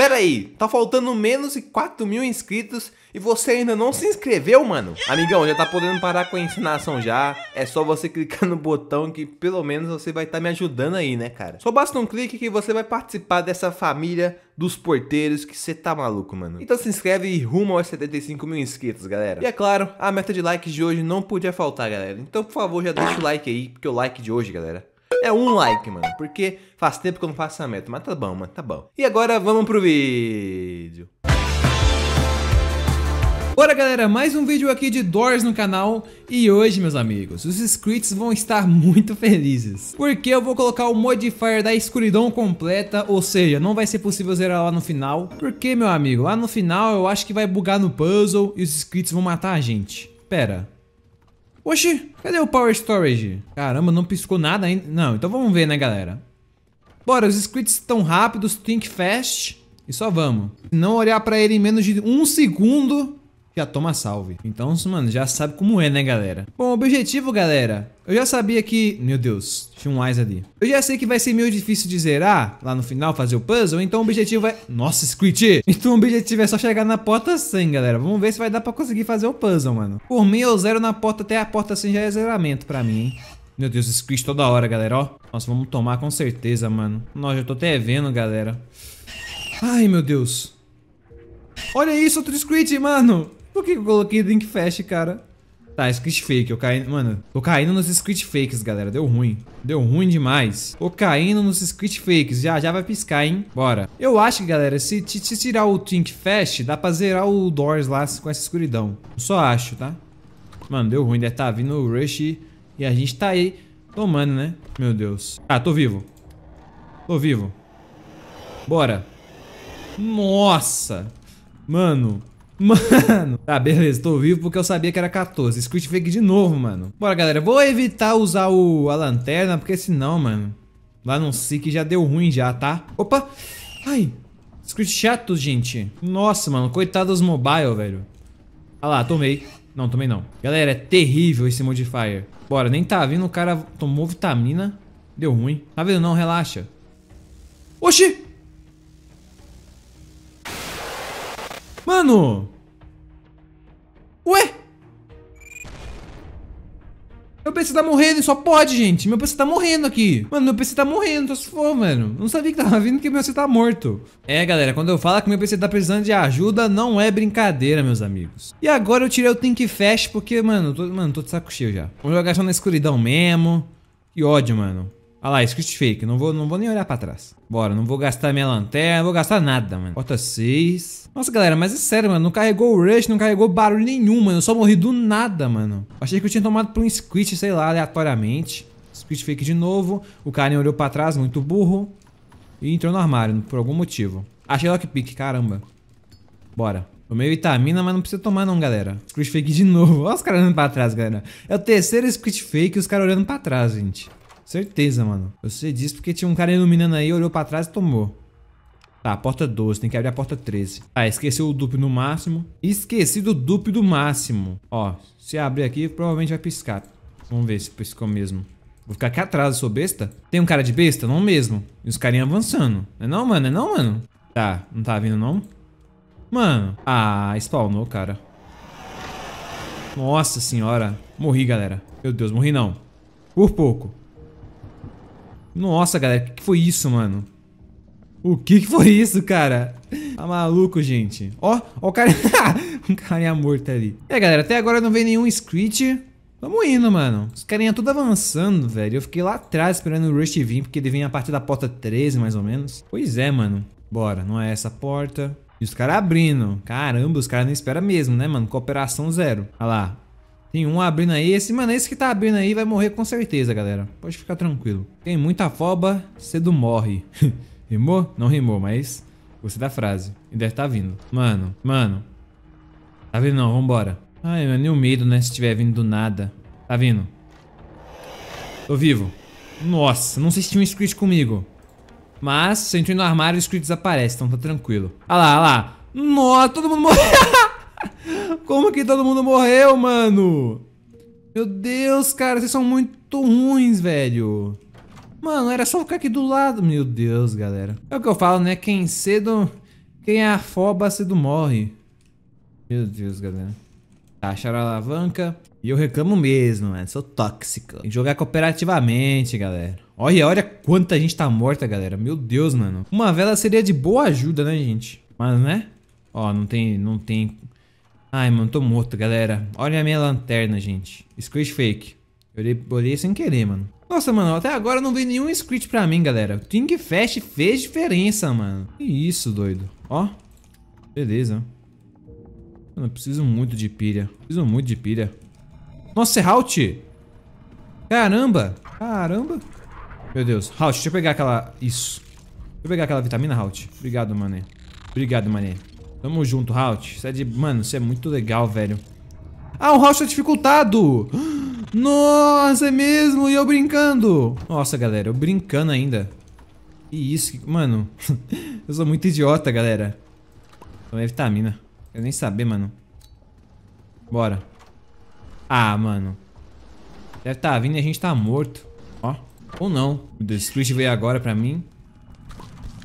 Pera aí, tá faltando menos de 4 mil inscritos e você ainda não se inscreveu, mano? Amigão, já tá podendo parar com a ensinação já. É só você clicar no botão que pelo menos você vai estar tá me ajudando aí, né, cara? Só basta um clique que você vai participar dessa família dos porteiros que você tá maluco, mano. Então se inscreve e rumo aos 75 mil inscritos, galera. E é claro, a meta de likes de hoje não podia faltar, galera. Então, por favor, já deixa o like aí, porque o like de hoje, galera, é um like, mano, porque faz tempo que eu não faço essa meta, mas tá bom, mano, tá bom. E agora vamos pro vídeo. Bora galera, mais um vídeo aqui de Doors no canal E hoje meus amigos, os inscritos vão estar muito felizes Porque eu vou colocar o modifier da escuridão completa Ou seja, não vai ser possível zerar lá no final Porque meu amigo, lá no final eu acho que vai bugar no puzzle E os inscritos vão matar a gente Pera, Oxi, cadê o Power Storage? Caramba, não piscou nada ainda. Não, então vamos ver, né, galera? Bora, os squids estão rápidos, think fast e só vamos. Se não olhar pra ele em menos de um segundo, já toma salve. Então, mano, já sabe como é, né, galera? Bom, objetivo, galera, eu já sabia que... Meu Deus, tinha um Eyes ali. Eu já sei que vai ser meio difícil de zerar ah, lá no final, fazer o puzzle, então o objetivo é... Nossa, Squid! Então o objetivo é só chegar na porta 100, galera. Vamos ver se vai dar pra conseguir fazer o puzzle, mano. Por mim, eu zero na porta até a porta 100 já é zeramento pra mim, hein? Meu Deus, Squid toda hora, galera, ó. Nossa, vamos tomar com certeza, mano. Nossa, eu tô até vendo, galera. Ai, meu Deus. Olha isso, outro Squid, mano. Por que eu coloquei drink Fast, cara? Tá, squid fake. Eu caí... Mano, tô caindo nos squid fakes, galera. Deu ruim. Deu ruim demais. Tô caindo nos squid fakes. Já, já vai piscar, hein? Bora. Eu acho que, galera, se, se tirar o Think Fast, dá pra zerar o Doors lá com essa escuridão. Eu só acho, tá? Mano, deu ruim. Deve tá vindo o Rush e, a gente tá aí tomando, né? Meu Deus. Ah, tô vivo. Tô vivo. Bora. Nossa. Mano. Mano, tá, beleza, tô vivo porque eu sabia que era 14. Squid fake de novo, mano. Bora, galera, vou evitar usar o, a lanterna, porque senão, mano, lá no SIC já deu ruim já, tá? Opa, ai, Squid chato, gente. Nossa, mano, coitado dos mobile, velho. Ah lá, tomei. Não, tomei não. Galera, é terrível esse modifier. Bora, nem tá vindo, o cara tomou vitamina, deu ruim. Tá vendo? Não, relaxa. Oxi! Mano! Ué? Meu PC tá morrendo, só pode, gente. Meu PC tá morrendo aqui. Mano, meu PC tá morrendo, tô se for, mano. não sabia que tava vindo que meu PC tá morto. É, galera, quando eu falo que meu PC tá precisando de ajuda, não é brincadeira, meus amigos. E agora eu tirei o Think Fast porque, mano, tô, mano, tô de saco cheio já. Vamos jogar só na escuridão mesmo. Que ódio, mano. Olha lá, script fake. Não vou, não vou nem olhar pra trás. Bora, não vou gastar minha lanterna, não vou gastar nada, mano. Bota 6. Nossa, galera, mas é sério, mano. Não carregou o rush, não carregou barulho nenhum, mano. Eu só morri do nada, mano. Achei que eu tinha tomado por um squid, sei lá, aleatoriamente. Squid fake de novo. O nem olhou pra trás, muito burro. E entrou no armário, por algum motivo. Achei lockpick, caramba. Bora. Tomei vitamina, mas não precisa tomar não, galera. Squid fake de novo. Olha os caras olhando pra trás, galera. É o terceiro squid fake e os caras olhando pra trás, gente. Certeza, mano. Eu sei disso porque tinha um cara iluminando aí, olhou pra trás e tomou. Tá, porta 12, tem que abrir a porta 13. Tá, ah, esqueceu o dupe no máximo. Esqueci do dupe do máximo. Ó, se abrir aqui, provavelmente vai piscar. Vamos ver se piscou mesmo. Vou ficar aqui atrás, eu sou besta? Tem um cara de besta? Não mesmo. E os carinhas avançando. Não é não, mano? É não, mano? Tá, não tá vindo não? Mano. Ah, spawnou, cara. Nossa senhora. Morri, galera. Meu Deus, morri não. Por pouco. Nossa, galera, o que, que foi isso, mano? O que, que foi isso, cara? Tá maluco, gente. Ó, ó o cara... um carinha morto tá ali. É, galera, até agora não veio nenhum screech. Vamos indo, mano. Os carinha tudo avançando, velho. Eu fiquei lá atrás esperando o Rush vir, porque ele vem a partir da porta 13, mais ou menos. Pois é, mano. Bora, não é essa porta. E os caras abrindo. Caramba, os caras não esperam mesmo, né, mano? Cooperação zero. Olha lá. Tem um abrindo aí. Esse, mano, esse que tá abrindo aí vai morrer com certeza, galera. Pode ficar tranquilo. Tem muita foba, cedo morre. rimou? Não rimou, mas gostei da frase. E deve tá vindo. Mano, mano. Tá vindo não, vambora. Ai, mano, nem o medo, né? Se tiver vindo do nada. Tá vindo. Tô vivo. Nossa, não sei se tinha um script comigo. Mas, se eu entro no armário, o script desaparece, então tá tranquilo. Olha lá, olha lá. Nossa, todo mundo morreu. Como que todo mundo morreu, mano? Meu Deus, cara, vocês são muito ruins, velho. Mano, era só ficar aqui do lado. Meu Deus, galera. É o que eu falo, né? Quem cedo... Quem é afoba, cedo morre. Meu Deus, galera. Tá, acharam a alavanca. E eu reclamo mesmo, mano. Sou tóxico. Tem que jogar cooperativamente, galera. Olha, olha quanta gente tá morta, galera. Meu Deus, mano. Uma vela seria de boa ajuda, né, gente? Mas, né? Ó, não tem, não tem Ai, mano, tô morto, galera. Olha a minha lanterna, gente. Squish fake. Eu olhei, sem querer, mano. Nossa, mano, até agora não veio nenhum script pra mim, galera. O Ting Fest fez diferença, mano. Que isso, doido. Ó. Beleza. Mano, eu preciso muito de pilha. Preciso muito de pilha. Nossa, é Halt! Caramba! Caramba! Meu Deus. Halt, deixa eu pegar aquela... Isso. Deixa eu pegar aquela vitamina, Halt. Obrigado, mané. Obrigado, mané. Tamo junto, Raut. é de... Mano, isso é muito legal, velho. Ah, o Raut é tá dificultado! Nossa, é mesmo? E eu brincando? Nossa, galera, eu brincando ainda. Que isso, mano. eu sou muito idiota, galera. Tomei então é vitamina. Eu nem saber, mano. Bora. Ah, mano. Deve estar tá vindo e a gente tá morto. Ó. Ou não. O Destruct veio agora pra mim.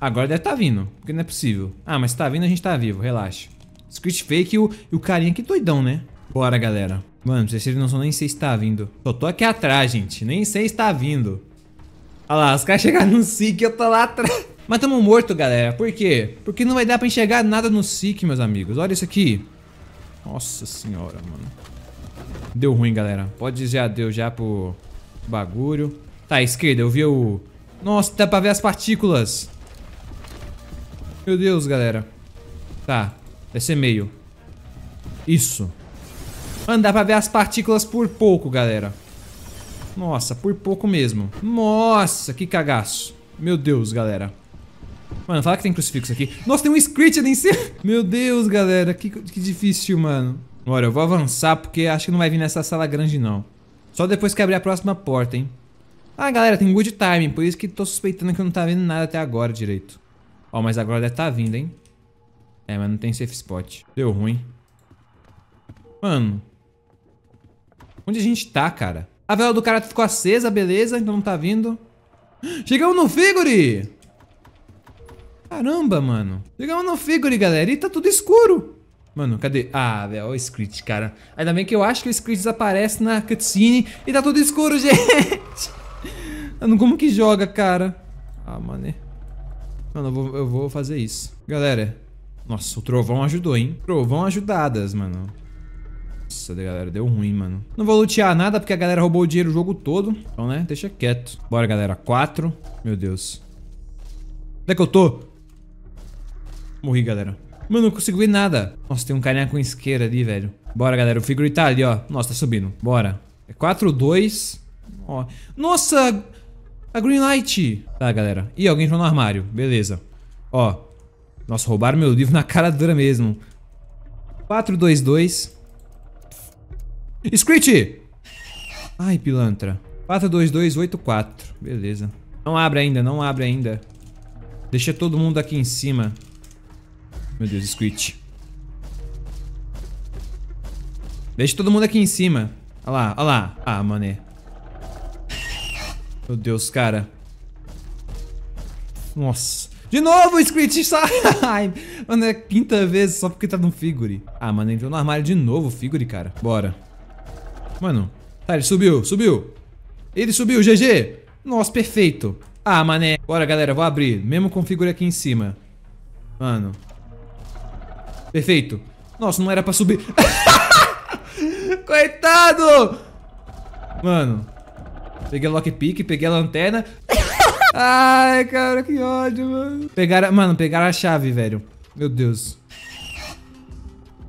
Agora deve estar tá vindo, porque não é possível. Ah, mas se tá vindo, a gente tá vivo, relaxa. Script fake e o, e o carinha aqui doidão, né? Bora, galera. Mano, vocês não são nem sei se tá vindo. Só tô aqui atrás, gente. Nem sei se tá vindo. Olha lá, os caras chegaram no SIC e eu tô lá atrás. Mas tamo morto, galera. Por quê? Porque não vai dar pra enxergar nada no SIC, meus amigos. Olha isso aqui. Nossa senhora, mano. Deu ruim, galera. Pode dizer adeus já pro bagulho. Tá, esquerda, eu vi o... Nossa, dá pra ver as partículas. Meu Deus, galera. Tá. Vai ser meio. Isso. Mano, dá pra ver as partículas por pouco, galera. Nossa, por pouco mesmo. Nossa, que cagaço. Meu Deus, galera. Mano, fala que tem crucifixo aqui. Nossa, tem um Screech ali em cima. Meu Deus, galera. Que, que difícil, mano. Olha, eu vou avançar porque acho que não vai vir nessa sala grande, não. Só depois que abrir a próxima porta, hein. Ah, galera, tem good timing. Por isso que tô suspeitando que eu não tá vendo nada até agora direito. Ó, mas agora deve tá vindo, hein? É, mas não tem safe spot. Deu ruim. Mano. Onde a gente tá, cara? A vela do cara ficou acesa, beleza. Então não tá vindo. Chegamos no Figure! Caramba, mano. Chegamos no Figure, galera. E tá tudo escuro. Mano, cadê? Ah, velho, olha o script, cara. Ainda bem que eu acho que o script desaparece na cutscene e tá tudo escuro, gente. Mano, como que joga, cara? Ah, mané. Mano, eu vou, eu vou fazer isso. Galera, nossa, o trovão ajudou, hein? Trovão ajudadas, mano. Nossa, galera, deu ruim, mano. Não vou lutear nada porque a galera roubou o dinheiro o jogo todo. Então, né, deixa quieto. Bora, galera. Quatro. Meu Deus. Onde é que eu tô? Morri, galera. Mano, não consigo ver nada. Nossa, tem um carinha com isqueira ali, velho. Bora, galera. O figure tá ali, ó. Nossa, tá subindo. Bora. É 4, 2. Ó. Nossa! A green light. Tá, galera. Ih, alguém entrou no armário. Beleza. Ó. Nossa, roubaram meu livro na cara dura mesmo. 422. Screech! Ai, pilantra. 42284. Beleza. Não abre ainda, não abre ainda. Deixa todo mundo aqui em cima. Meu Deus, Squid. Deixa todo mundo aqui em cima. Olha lá, olha lá. Ah, mané. Meu Deus, cara. Nossa. De novo, Screech, sai! Mano, é quinta vez só porque tá no Figure. Ah, mano, entrou no armário de novo o Figure, cara. Bora. Mano. Tá, ele subiu, subiu. Ele subiu, GG. Nossa, perfeito. Ah, mané. Bora, galera, vou abrir. Mesmo com o aqui em cima. Mano. Perfeito. Nossa, não era pra subir. Coitado! Mano. Peguei a lockpick, peguei a lanterna. Ai, cara, que ódio, mano. Pegaram, mano, pegaram a chave, velho. Meu Deus.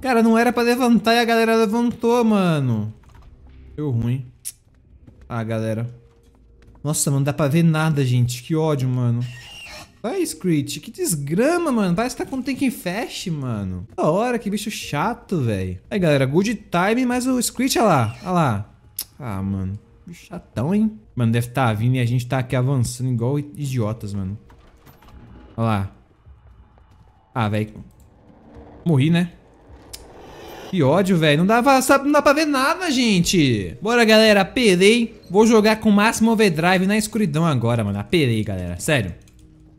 Cara, não era pra levantar e a galera levantou, mano. Deu ruim. Ah, galera. Nossa, mano, não dá pra ver nada, gente. Que ódio, mano. Vai, Screech. Que desgrama, mano. Parece que tá com Tanking Fast, mano. Da hora, que bicho chato, velho. Aí, galera, good time, mas o Screech, olha lá. Olha lá. Ah, mano. Chatão, hein? Mano, deve estar tá vindo e a gente tá aqui avançando igual idiotas, mano. Olha lá. Ah, velho. Morri, né? Que ódio, velho. Não, não dá pra ver nada, gente. Bora, galera. Apelei. Vou jogar com o máximo overdrive na escuridão agora, mano. Apelei, galera. Sério.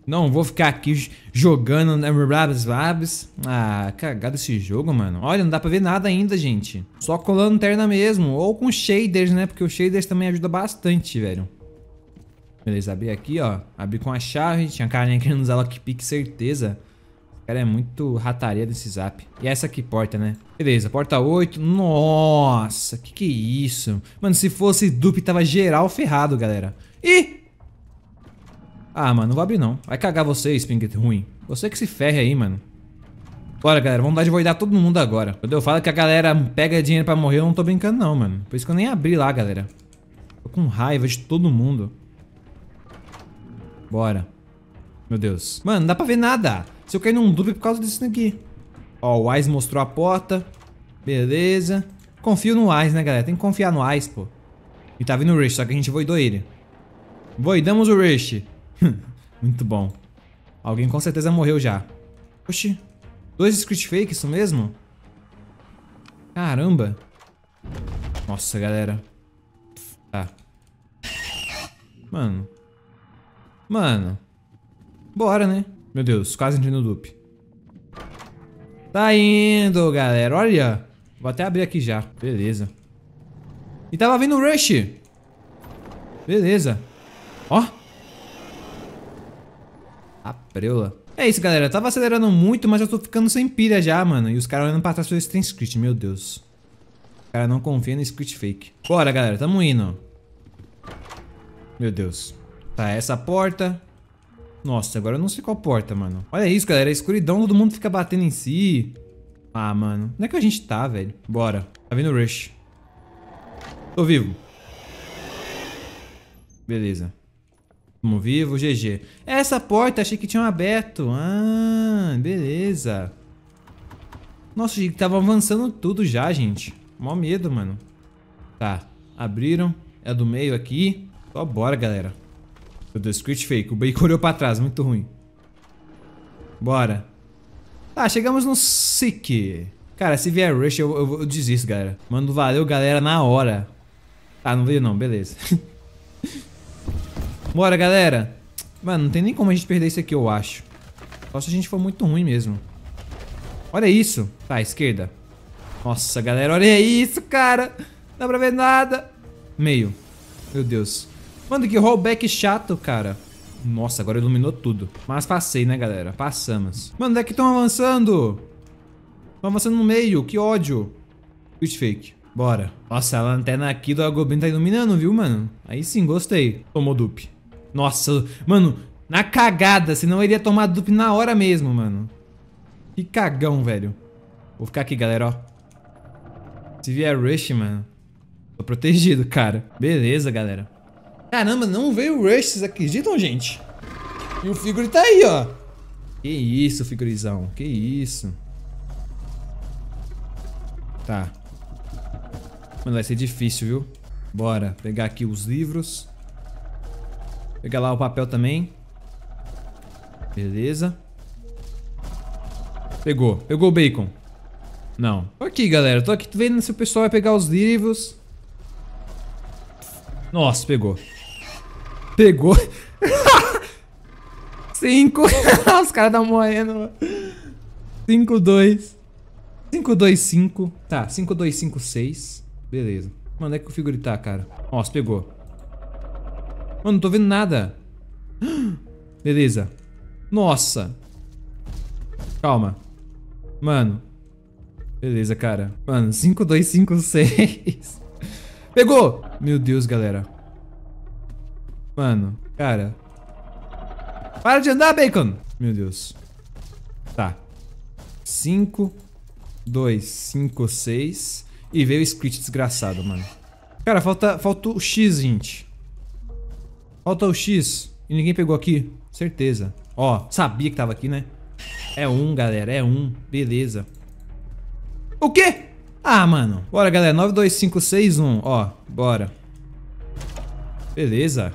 Não vou ficar aqui jogando Never Rabs Rabs. Ah, cagado esse jogo, mano. Olha, não dá pra ver nada ainda, gente. Só com lanterna mesmo. Ou com shaders, né? Porque o shaders também ajuda bastante, velho. Beleza, abri aqui, ó. Abri com a chave. Tinha carinha querendo usar lockpick, certeza. cara é muito rataria desse zap. E é essa aqui, porta, né? Beleza, porta 8. Nossa, que que é isso? Mano, se fosse dupe, tava geral ferrado, galera. Ih! Ah, mano, não vou abrir não. Vai cagar você, Pinguet ruim. Você que se ferre aí, mano. Bora, galera, vamos dar de voidar todo mundo agora. Quando eu falo que a galera pega dinheiro pra morrer, eu não tô brincando não, mano. Por isso que eu nem abri lá, galera. Tô com raiva de todo mundo. Bora. Meu Deus. Mano, não dá pra ver nada. Se eu cair num dupe é por causa disso daqui. Ó, o Wise mostrou a porta. Beleza. Confio no Wise, né, galera? Tem que confiar no Wise, pô. E tá vindo o Rush, só que a gente voidou ele. Voidamos o Rush. Hum, muito bom. Alguém com certeza morreu já. Oxi. Dois script fake, isso mesmo? Caramba. Nossa, galera. Tá. Mano. Mano. Bora, né? Meu Deus, quase entrei no dupe. Tá indo, galera. Olha. Vou até abrir aqui já. Beleza. E tava vindo o Rush. Beleza. Ó. A preula. É isso, galera. Eu tava acelerando muito, mas eu tô ficando sem pilha já, mano. E os caras olhando pra trás pra tem script. Meu Deus. O cara não confia no script fake. Bora, galera. Tamo indo. Meu Deus. Tá, essa porta. Nossa, agora eu não sei qual porta, mano. Olha isso, galera. A escuridão, todo mundo fica batendo em si. Ah, mano. Onde é que a gente tá, velho? Bora. Tá vindo o Rush. Tô vivo. Beleza. Vamos vivo, GG. Essa porta, achei que tinham aberto. Ah, beleza. Nossa, gente, tava avançando tudo já, gente. Mó medo, mano. Tá, abriram. É do meio aqui. Só bora, galera. Meu Deus, crit fake. O bacon olhou pra trás, muito ruim. Bora. Tá, chegamos no Sick. Cara, se vier Rush, eu, eu, eu desisto, galera. Mano, valeu, galera, na hora. Tá, não veio não, beleza. Bora, galera. Mano, não tem nem como a gente perder isso aqui, eu acho. Só se a gente for muito ruim mesmo. Olha isso. Tá, esquerda. Nossa, galera, olha isso, cara. Não dá pra ver nada. Meio. Meu Deus. Mano, que rollback chato, cara. Nossa, agora iluminou tudo. Mas passei, né, galera? Passamos. Mano, é que estão avançando. Estão avançando no meio. Que ódio. Twitch fake. Bora. Nossa, a lanterna aqui do Agobin tá iluminando, viu, mano? Aí sim, gostei. Tomou dupe. Nossa, mano, na cagada, senão eu iria tomar dupe na hora mesmo, mano. Que cagão, velho. Vou ficar aqui, galera, ó. Se vier Rush, mano, tô protegido, cara. Beleza, galera. Caramba, não veio Rush, vocês acreditam, gente? E o Figuri tá aí, ó. Que isso, Figurizão, que isso. Tá. Mano, vai ser difícil, viu? Bora pegar aqui os livros. Pegar lá o papel também. Beleza. Pegou. Pegou o bacon. Não. Tô aqui, galera. Tô aqui vendo se o pessoal vai pegar os livros. Nossa, pegou. Pegou. Cinco. os caras estão morrendo. Cinco, dois. Cinco, dois, cinco. Tá, cinco, dois, cinco, seis. Beleza. Mano, é que o figurita, cara. Nossa, pegou. Mano, não tô vendo nada. Beleza. Nossa. Calma. Mano. Beleza, cara. Mano, 5, 2, 5, 6. Pegou! Meu Deus, galera. Mano, cara. Para de andar, Bacon! Meu Deus. Tá. 5, 2, 5, 6. E veio o Squid desgraçado, mano. Cara, falta, falta o X, gente. Falta o X. E ninguém pegou aqui. Certeza. Ó, sabia que tava aqui, né? É um, galera. É um. Beleza. O quê? Ah, mano. Bora, galera. 1. Ó, bora. Beleza.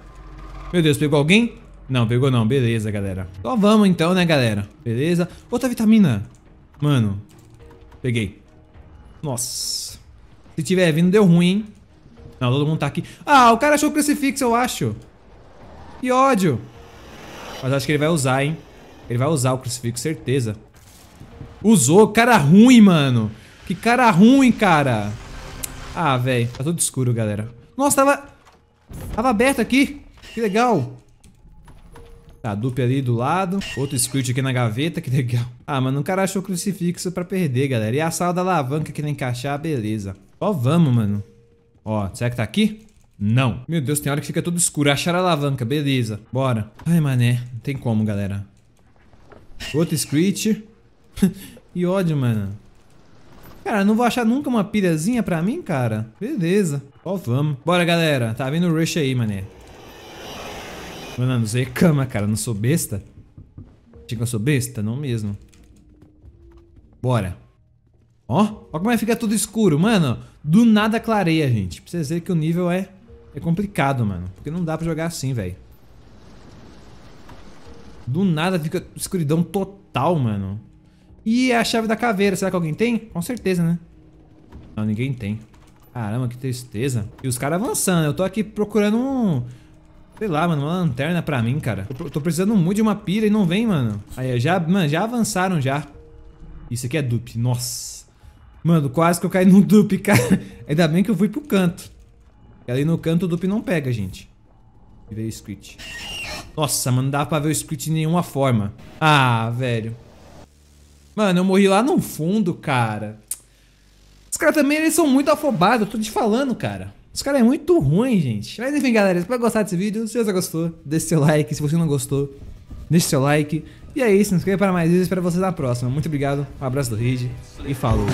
Meu Deus, pegou alguém? Não, pegou não. Beleza, galera. Então vamos então, né, galera? Beleza. Outra vitamina. Mano. Peguei. Nossa. Se tiver vindo, deu ruim, hein? Não, todo mundo tá aqui. Ah, o cara achou o crucifixo, eu acho. E ódio. Mas acho que ele vai usar, hein? Ele vai usar o crucifixo, certeza. Usou. Cara ruim, mano. Que cara ruim, cara. Ah, velho. Tá tudo escuro, galera. Nossa, tava... Tava aberto aqui. Que legal. Tá, dupla ali do lado. Outro squirt aqui na gaveta, que legal. Ah, mano, o cara achou o crucifixo pra perder, galera. E a sala da alavanca que nem encaixar, beleza. Ó, vamos, mano. Ó, será que tá aqui? Não. Meu Deus, tem hora que fica tudo escuro. Achar é a alavanca, beleza. Bora. Ai, mané. Não tem como, galera. Outro screech. e ódio, mano. Cara, não vou achar nunca uma pilhazinha pra mim, cara. Beleza. Ó, vamos. Bora, galera. Tá vindo o rush aí, mané. Mano, sei cama, cara. Não sou besta. Achei que eu sou besta? Não mesmo. Bora. Ó, ó como é que fica tudo escuro, mano. Do nada clareia, gente. Pra vocês verem que o nível é é complicado, mano. Porque não dá pra jogar assim, velho. Do nada fica escuridão total, mano. E é a chave da caveira, será que alguém tem? Com certeza, né? Não, ninguém tem. Caramba, que tristeza. E os caras avançando. Eu tô aqui procurando um... Sei lá, mano, uma lanterna pra mim, cara. Eu tô precisando muito de uma pira e não vem, mano. Aí, já, mano, já avançaram já. Isso aqui é dupe. Nossa. Mano, quase que eu caí no dupe, cara. Ainda bem que eu fui pro canto. E ali no canto o dupe não pega, gente. E veio o Screech. Nossa, mano, não dava pra ver o Screech de nenhuma forma. Ah, velho. Mano, eu morri lá no fundo, cara. Os caras também, eles são muito afobados, eu tô te falando, cara. Os caras é muito ruim, gente. Mas enfim, galera, espero que gostar desse vídeo. Se você gostou, deixe seu like. Se você não gostou, deixe seu like. E é isso, se inscreva para mais vídeos. Espero vocês na próxima. Muito obrigado, um abraço do Ridge e falou.